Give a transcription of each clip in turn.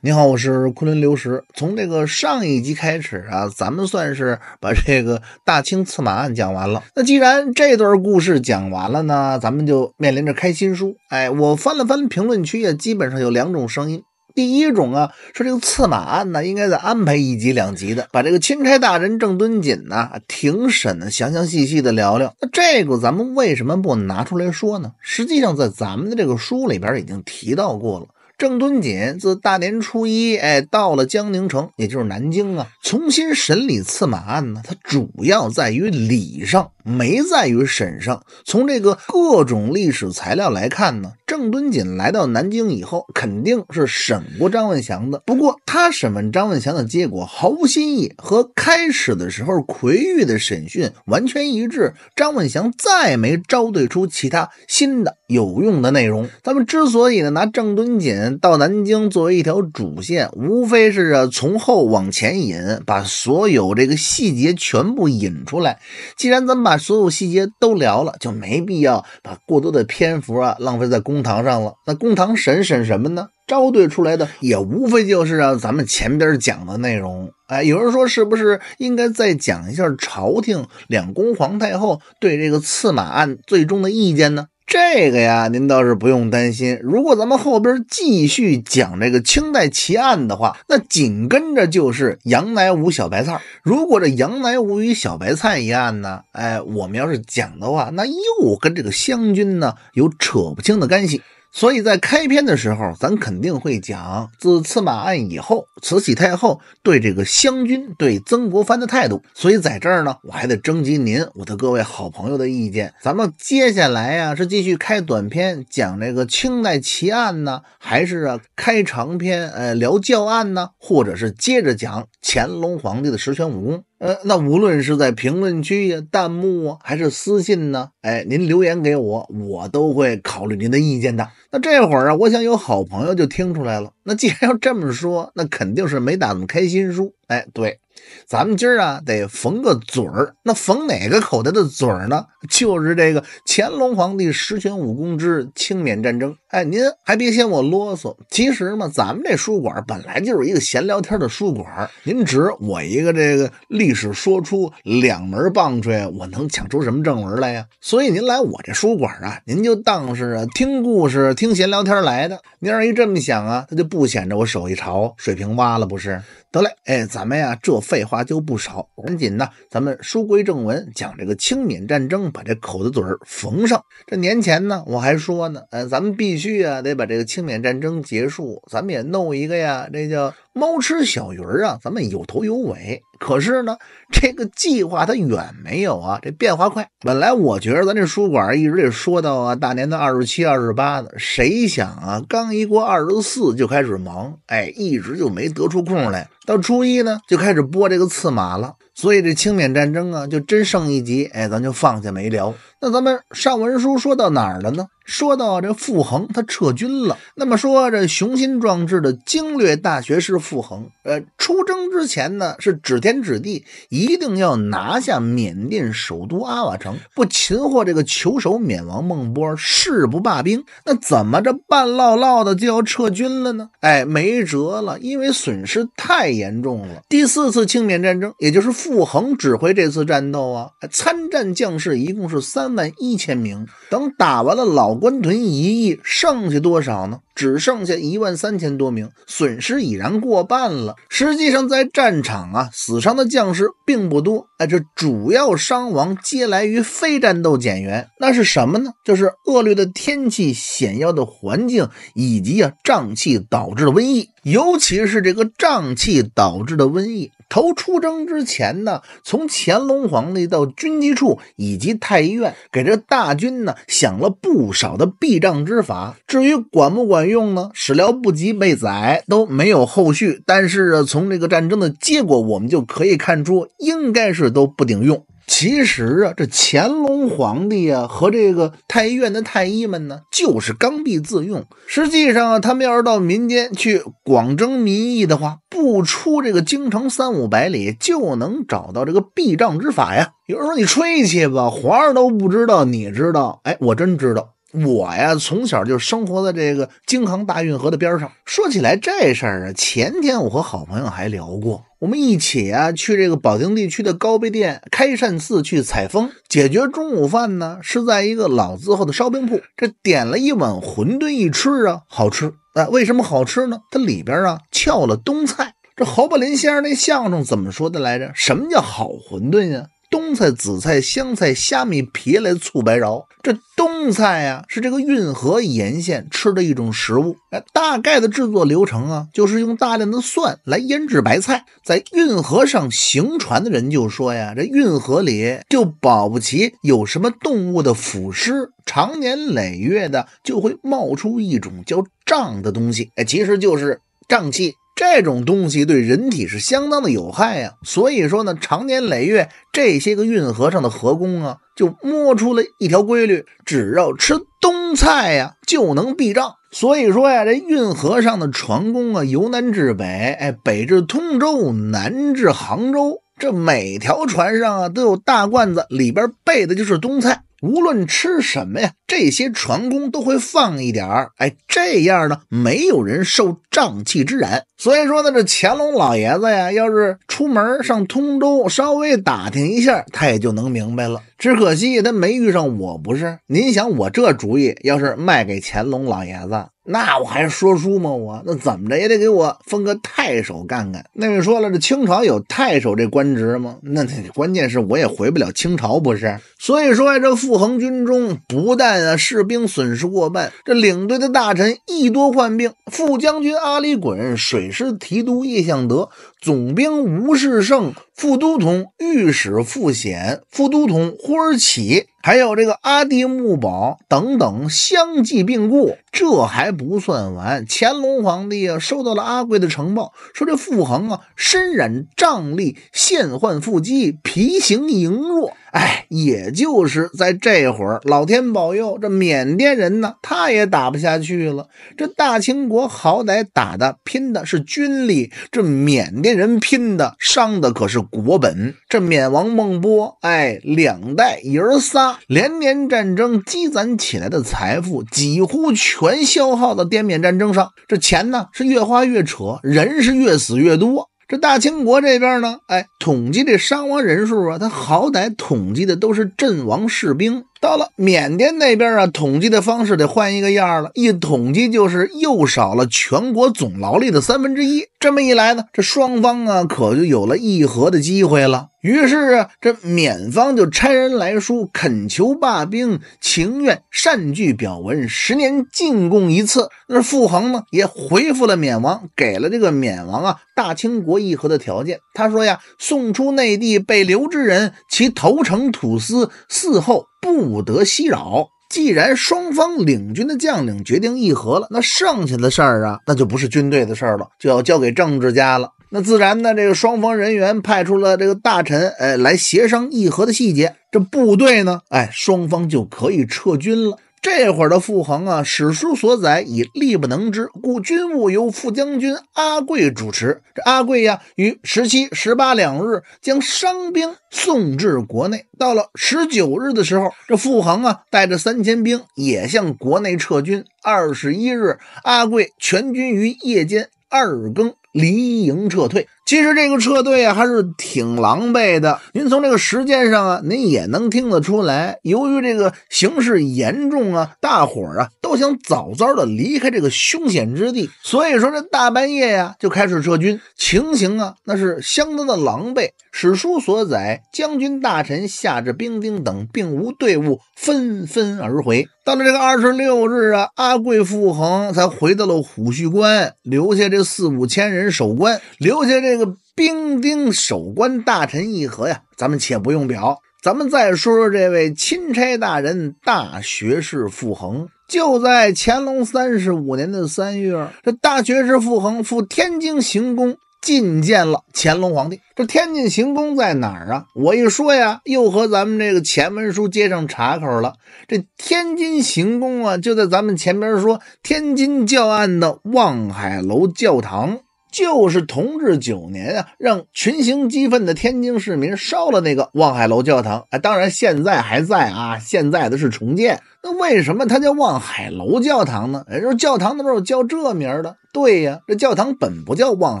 你好，我是昆仑刘石。从这个上一集开始啊，咱们算是把这个大清刺马案讲完了。那既然这段故事讲完了呢，咱们就面临着开新书。哎，我翻了翻评论区啊，基本上有两种声音。第一种啊，说这个刺马案呢，应该再安排一集两集的，把这个钦差大人郑敦锦呢庭审详详细细的聊聊。那这个咱们为什么不拿出来说呢？实际上，在咱们的这个书里边已经提到过了。郑敦锦自大年初一，哎，到了江宁城，也就是南京啊，重新审理刺马案呢。它主要在于理上，没在于审上。从这个各种历史材料来看呢，郑敦锦来到南京以后，肯定是审过张文祥的。不过他审问张文祥的结果毫无新意，和开始的时候奎玉的审讯完全一致。张文祥再没招对出其他新的有用的内容。咱们之所以呢拿郑敦锦。到南京作为一条主线，无非是啊从后往前引，把所有这个细节全部引出来。既然咱们把所有细节都聊了，就没必要把过多的篇幅啊浪费在公堂上了。那公堂审审什么呢？招对出来的也无非就是啊咱们前边讲的内容。哎，有人说是不是应该再讲一下朝廷两宫皇太后对这个刺马案最终的意见呢？这个呀，您倒是不用担心。如果咱们后边继续讲这个清代奇案的话，那紧跟着就是杨乃武小白菜。如果这杨乃武与小白菜一案呢，哎，我们要是讲的话，那又跟这个湘军呢有扯不清的干系。所以在开篇的时候，咱肯定会讲自司马案以后，慈禧太后对这个湘军、对曾国藩的态度。所以在这儿呢，我还得征集您我的各位好朋友的意见。咱们接下来呀，是继续开短篇讲这个清代奇案呢，还是啊开长篇呃聊教案呢，或者是接着讲乾隆皇帝的十全武功？呃，那无论是在评论区呀、弹幕啊，还是私信呢，哎，您留言给我，我都会考虑您的意见的。那这会儿啊，我想有好朋友就听出来了。那既然要这么说，那肯定是没打算开新书。哎，对。咱们今儿啊得缝个嘴儿，那缝哪个口袋的嘴儿呢？就是这个乾隆皇帝十全武功之清缅战争。哎，您还别嫌我啰嗦。其实嘛，咱们这书馆本来就是一个闲聊天的书馆。您指我一个这个历史，说出两门棒槌，我能讲出什么正文来呀？所以您来我这书馆啊，您就当是听故事、听闲聊天来的。您要一这么想啊，他就不显着我手艺潮、水平洼了，不是？得嘞，哎，咱们呀这。废话就不少，赶紧呢，咱们书归正文，讲这个清缅战争，把这口子嘴儿缝上。这年前呢，我还说呢，呃，咱们必须啊，得把这个清缅战争结束，咱们也弄一个呀，这叫猫吃小鱼啊，咱们有头有尾。可是呢，这个计划它远没有啊，这变化快。本来我觉得咱这书馆一直得说到啊大年的二十七、二十八的，谁想啊，刚一过二十四就开始忙，哎，一直就没得出空来。到初一呢，就开始播这个刺马了。所以这清缅战争啊，就真剩一集，哎，咱就放下没聊。那咱们上文书说到哪儿了呢？说到这傅恒他撤军了。那么说这雄心壮志的经略大学士傅恒，呃，出征之前呢是指天指地，一定要拿下缅甸首都阿瓦城，不擒获这个球首缅王孟波，誓不罢兵。那怎么这半唠唠的就要撤军了呢？哎，没辙了，因为损失太严重了。第四次清缅战争，也就是傅。傅恒指挥这次战斗啊，参战将士一共是三万一千名。等打完了老关屯一役，剩下多少呢？只剩下一万三千多名，损失已然过半了。实际上，在战场啊，死伤的将士并不多，哎，这主要伤亡皆来于非战斗减员。那是什么呢？就是恶劣的天气、险要的环境以及啊瘴气导致的瘟疫。尤其是这个瘴气导致的瘟疫。头出征之前呢，从乾隆皇帝到军机处以及太医院，给这大军呢想了不少的避障之法。至于管不管用呢，史料不及被宰都没有后续。但是从这个战争的结果，我们就可以看出，应该是都不顶用。其实啊，这乾隆皇帝啊和这个太医院的太医们呢，就是刚愎自用。实际上啊，他们要是到民间去广征民意的话，不出这个京城三五百里，就能找到这个避障之法呀。有人说你吹去吧，皇上都不知道，你知道？哎，我真知道。我呀，从小就生活在这个京杭大运河的边上。说起来这事儿啊，前天我和好朋友还聊过，我们一起啊去这个保定地区的高碑店开善寺去采风，解决中午饭呢，是在一个老字号的烧饼铺，这点了一碗馄饨一吃啊，好吃。哎，为什么好吃呢？它里边啊，翘了冬菜。这侯宝林先生那相声怎么说的来着？什么叫好馄饨呀？冬菜、紫菜、香菜、虾米皮来醋白饶。这冬菜呀，是这个运河沿线吃的一种食物。哎，大概的制作流程啊，就是用大量的蒜来腌制白菜。在运河上行船的人就说呀，这运河里就保不齐有什么动物的腐尸，长年累月的就会冒出一种叫瘴的东西。哎，其实就是瘴气。这种东西对人体是相当的有害呀，所以说呢，长年累月，这些个运河上的河工啊，就摸出了一条规律：只要吃冬菜呀，就能避障。所以说呀，这运河上的船工啊，由南至北，哎，北至通州，南至杭州，这每条船上啊，都有大罐子，里边备的就是冬菜。无论吃什么呀，这些船工都会放一点儿。哎，这样呢，没有人受瘴气之染。所以说呢，这乾隆老爷子呀，要是出门上通州稍微打听一下，他也就能明白了。只可惜他没遇上我，不是？您想，我这主意要是卖给乾隆老爷子？那我还是说书吗？我那怎么着也得给我封个太守干干。那位说了，这清朝有太守这官职吗？那那关键是我也回不了清朝，不是？所以说呀，这傅恒军中不但啊士兵损失过半，这领队的大臣亦多患病。副将军阿里衮、水师提督叶向德。总兵吴世盛、副都统御史傅显、副都统呼尔起，还有这个阿弟木保等等相继病故，这还不算完。乾隆皇帝啊，收到了阿贵的呈报，说这傅恒啊，身染瘴疠，现患腹肌，脾形羸弱。哎，也就是在这会儿，老天保佑，这缅甸人呢，他也打不下去了。这大清国好歹打的拼的是军力，这缅甸人拼的伤的可是国本。这缅王孟波，哎，两代爷仨，连年战争积攒起来的财富几乎全消耗到滇缅战争上，这钱呢是越花越扯，人是越死越多。这大清国这边呢，哎，统计这伤亡人数啊，他好歹统计的都是阵亡士兵。到了缅甸那边啊，统计的方式得换一个样了。一统计就是又少了全国总劳力的三分之一。这么一来呢，这双方啊可就有了议和的机会了。于是啊，这缅方就差人来书，恳求罢兵，情愿善据表文，十年进贡一次。那傅恒呢也回复了缅王，给了这个缅王啊大清国议和的条件。他说呀，送出内地被留之人，其投诚土司嗣后。不得袭扰。既然双方领军的将领决定议和了，那剩下的事儿啊，那就不是军队的事儿了，就要交给政治家了。那自然呢，这个双方人员派出了这个大臣，哎，来协商议和的细节。这部队呢，哎，双方就可以撤军了。这会儿的傅恒啊，史书所载已力不能支，故军务由副将军阿桂主持。这阿桂呀，于十七、十八两日将伤兵送至国内。到了十九日的时候，这傅恒啊，带着三千兵也向国内撤军。二十一日，阿桂全军于夜间二更离营撤退。其实这个撤队啊还是挺狼狈的，您从这个时间上啊，您也能听得出来。由于这个形势严重啊，大伙儿啊都想早早的离开这个凶险之地，所以说这大半夜呀就开始撤军，情形啊那是相当的狼狈。史书所载，将军大臣下至兵丁等，并无队伍，纷纷而回。到了这个二十六日啊，阿贵傅恒才回到了虎须关，留下这四五千人守关，留下这。这个兵丁守关，大臣议和呀，咱们且不用表。咱们再说说这位钦差大人，大学士傅恒。就在乾隆三十五年的三月，这大学士傅恒赴天津行宫觐见了乾隆皇帝。这天津行宫在哪儿啊？我一说呀，又和咱们这个前文书接上茬口了。这天津行宫啊，就在咱们前边说天津教案的望海楼教堂。就是同治九年啊，让群情激愤的天津市民烧了那个望海楼教堂啊，当然现在还在啊，现在的是重建。为什么它叫望海楼教堂呢？也就是教堂都是叫这名儿的。对呀，这教堂本不叫望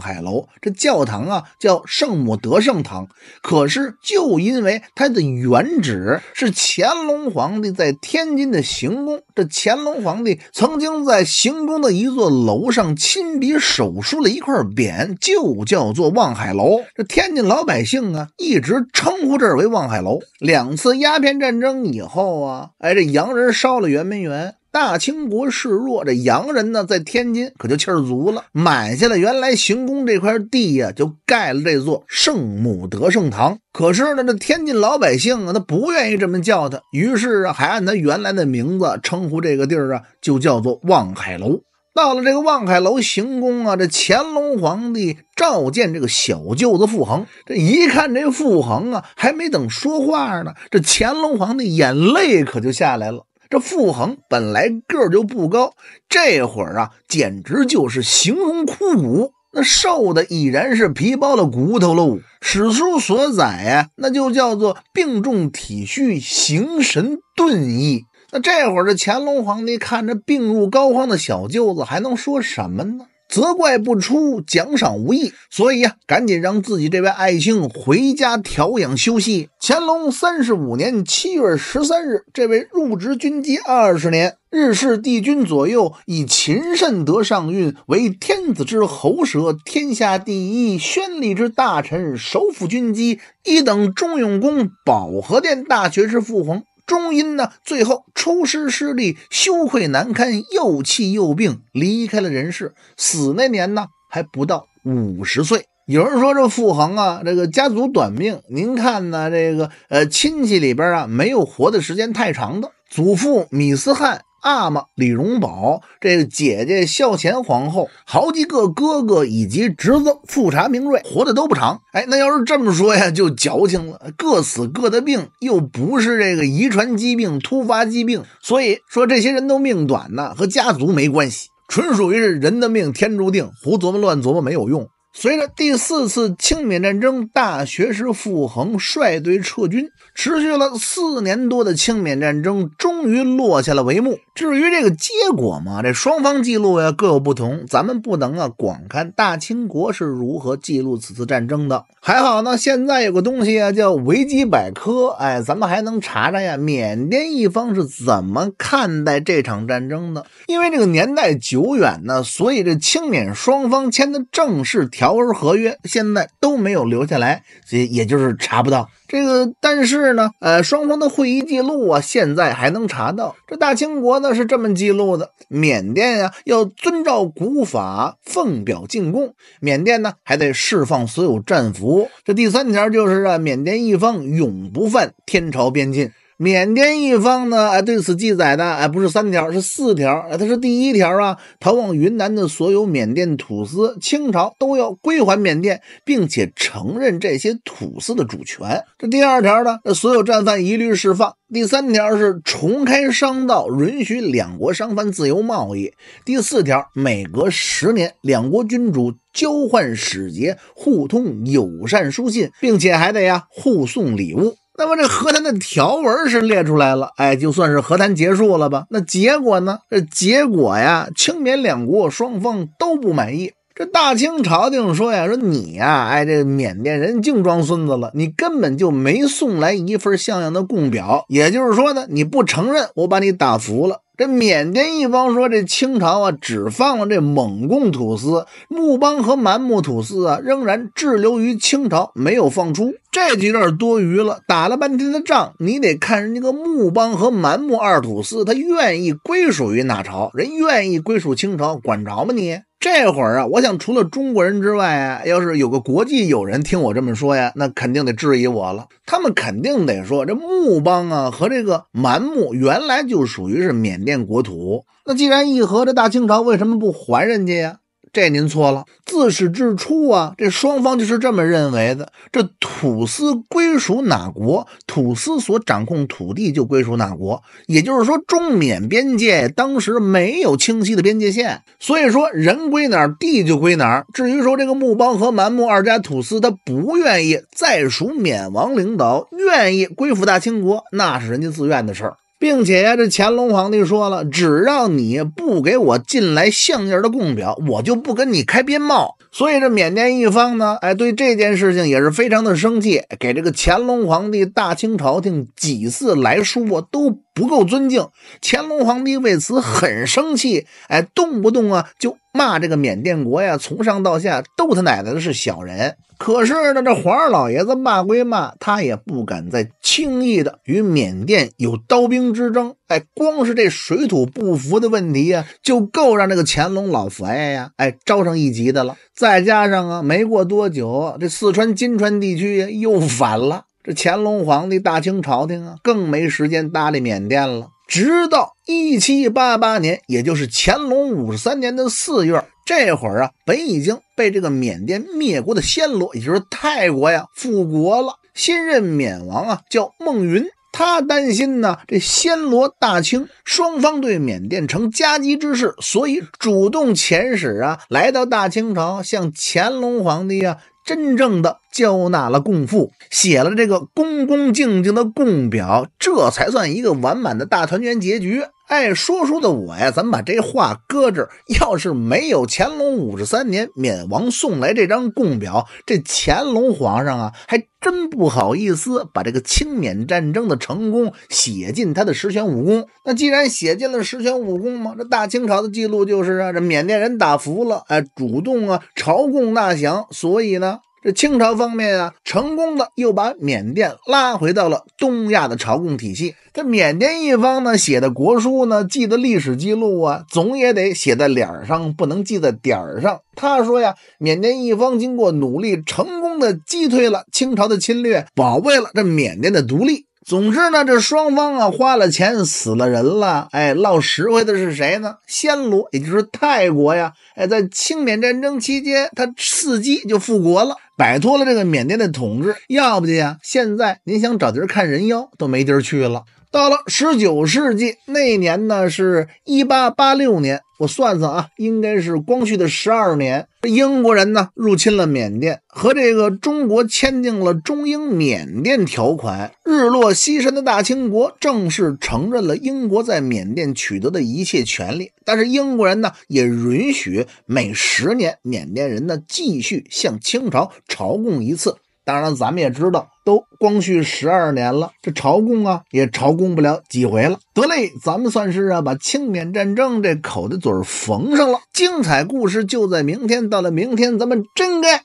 海楼，这教堂啊叫圣母德圣堂。可是就因为它的原址是乾隆皇帝在天津的行宫，这乾隆皇帝曾经在行宫的一座楼上亲笔手书了一块匾，就叫做望海楼。这天津老百姓啊，一直称呼这儿为望海楼。两次鸦片战争以后啊，哎，这洋人。烧了圆明园，大清国示弱，这洋人呢，在天津可就气儿足了，买下了原来行宫这块地呀，就盖了这座圣母德胜堂。可是呢，这天津老百姓啊，他不愿意这么叫他，于是啊，还按他原来的名字称呼这个地儿啊，就叫做望海楼。到了这个望海楼行宫啊，这乾隆皇帝召见这个小舅子傅恒，这一看这傅恒啊，还没等说话呢，这乾隆皇帝眼泪可就下来了。这傅恒本来个儿就不高，这会儿啊，简直就是形容枯骨。那瘦的已然是皮包的骨头喽。史书所载呀，那就叫做病重体虚，形神顿逸。那这会儿的乾隆皇帝看着病入膏肓的小舅子，还能说什么呢？责怪不出，奖赏无益，所以呀，赶紧让自己这位爱卿回家调养休息。乾隆三十五年七月十三日，这位入职军机二十年，日侍帝君左右，以勤慎得上运，为天子之喉舌，天下第一，宣礼之大臣，首辅军机一等忠勇公，保和殿大学士，父皇。终因呢，最后出师失利，羞愧难堪，又气又病，离开了人世。死那年呢，还不到五十岁。有人说这傅恒啊，这个家族短命。您看呢，这个呃亲戚里边啊，没有活的时间太长的。祖父米斯汉。阿玛李荣保，这个姐姐孝贤皇后，好几个哥哥以及侄子富察明睿，活的都不长。哎，那要是这么说呀，就矫情了。各死各的病，又不是这个遗传疾病、突发疾病，所以说这些人都命短呢，和家族没关系，纯属于是人的命天注定，胡琢磨乱琢磨没有用。随着第四次清缅战争，大学士傅恒率队撤军，持续了四年多的清缅战争终于落下了帷幕。至于这个结果嘛，这双方记录呀各有不同，咱们不能啊广看大清国是如何记录此次战争的。还好呢，现在有个东西啊叫维基百科，哎，咱们还能查查呀缅甸一方是怎么看待这场战争的。因为这个年代久远呢，所以这清缅双方签的正式条文合约现在都没有留下来，所以也就是查不到。这个，但是呢，呃，双方的会议记录啊，现在还能查到。这大清国呢是这么记录的：缅甸呀，要遵照古法奉表进贡；缅甸呢，还得释放所有战俘。这第三条就是啊，缅甸一方永不犯天朝边境。缅甸一方呢，哎，对此记载的，哎，不是三条，是四条。哎，它是第一条啊，逃往云南的所有缅甸土司，清朝都要归还缅甸，并且承认这些土司的主权。这第二条呢，所有战犯一律释放。第三条是重开商道，允许两国商贩自由贸易。第四条，每隔十年，两国君主交换使节，互通友善书信，并且还得呀，互送礼物。那么这和谈的条文是列出来了，哎，就算是和谈结束了吧？那结果呢？这结果呀，清缅两国双方都不满意。这大清朝廷说呀，说你呀，哎，这缅甸人净装孙子了，你根本就没送来一份像样的贡表。也就是说呢，你不承认我把你打服了。这缅甸一方说，这清朝啊，只放了这蒙贡土司、木邦和蛮木土司啊，仍然滞留于清朝，没有放出。这有点多余了。打了半天的仗，你得看人家个木邦和蛮木二土司，他愿意归属于哪朝？人愿意归属清朝，管着吗你？这会儿啊，我想除了中国人之外啊，要是有个国际友人听我这么说呀，那肯定得质疑我了。他们肯定得说，这木邦啊和这个蛮木原来就属于是缅甸国土。那既然议和，这大清朝为什么不还人家呀？这您错了，自始至初啊，这双方就是这么认为的。这土司归属哪国，土司所掌控土地就归属哪国，也就是说，中缅边界当时没有清晰的边界线，所以说人归哪儿，地就归哪儿。至于说这个木邦和蛮木二家土司，他不愿意再属缅王领导，愿意归附大清国，那是人家自愿的事儿。并且呀，这乾隆皇帝说了，只要你不给我进来相印的贡表，我就不跟你开边贸。所以这缅甸一方呢，哎，对这件事情也是非常的生气，给这个乾隆皇帝大清朝廷几次来书啊，都不够尊敬。乾隆皇帝为此很生气，哎，动不动啊就。骂这个缅甸国呀，从上到下，逗他奶奶的是小人。可是呢，这皇二老爷子骂归骂，他也不敢再轻易的与缅甸有刀兵之争。哎，光是这水土不服的问题呀，就够让这个乾隆老佛爷呀，哎，招上一级的了。再加上啊，没过多久，这四川金川地区又反了，这乾隆皇帝大清朝廷啊，更没时间搭理缅甸了。直到一七八八年，也就是乾隆五十三年的四月，这会儿啊，本已经被这个缅甸灭国的暹罗，也就是泰国呀，复国了。新任缅王啊，叫孟云，他担心呢，这暹罗大清双方对缅甸呈夹击之势，所以主动遣使啊，来到大清朝，向乾隆皇帝啊。真正的交纳了供赋，写了这个恭恭敬敬的供表，这才算一个完满的大团圆结局。哎，说书的我呀，咱把这话搁这儿。要是没有乾隆五十三年缅王送来这张贡表，这乾隆皇上啊，还真不好意思把这个清缅战争的成功写进他的十全武功。那既然写进了十全武功嘛，这大清朝的记录就是啊，这缅甸人打服了，哎，主动啊朝贡纳降，所以呢。这清朝方面啊，成功的又把缅甸拉回到了东亚的朝贡体系。这缅甸一方呢，写的国书呢，记的历史记录啊，总也得写在脸上，不能记在点儿上。他说呀，缅甸一方经过努力，成功的击退了清朝的侵略，保卫了这缅甸的独立。总之呢，这双方啊花了钱，死了人了，哎，落实惠的是谁呢？暹罗，也就是泰国呀，哎，在清缅战争期间，他伺机就复国了，摆脱了这个缅甸的统治。要不介呀，现在您想找地儿看人妖都没地儿去了。到了十九世纪那年呢，是一八八六年。我算算啊，应该是光绪的十二年，英国人呢入侵了缅甸，和这个中国签订了中英缅甸条款。日落西山的大清国正式承认了英国在缅甸取得的一切权利，但是英国人呢也允许每十年缅甸人呢继续向清朝朝贡一次。当然，咱们也知道。都光绪十二年了，这朝贡啊也朝贡不了几回了。得嘞，咱们算是啊把清缅战争这口的嘴缝上了。精彩故事就在明天，到了明天咱们真该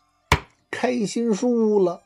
开心书了。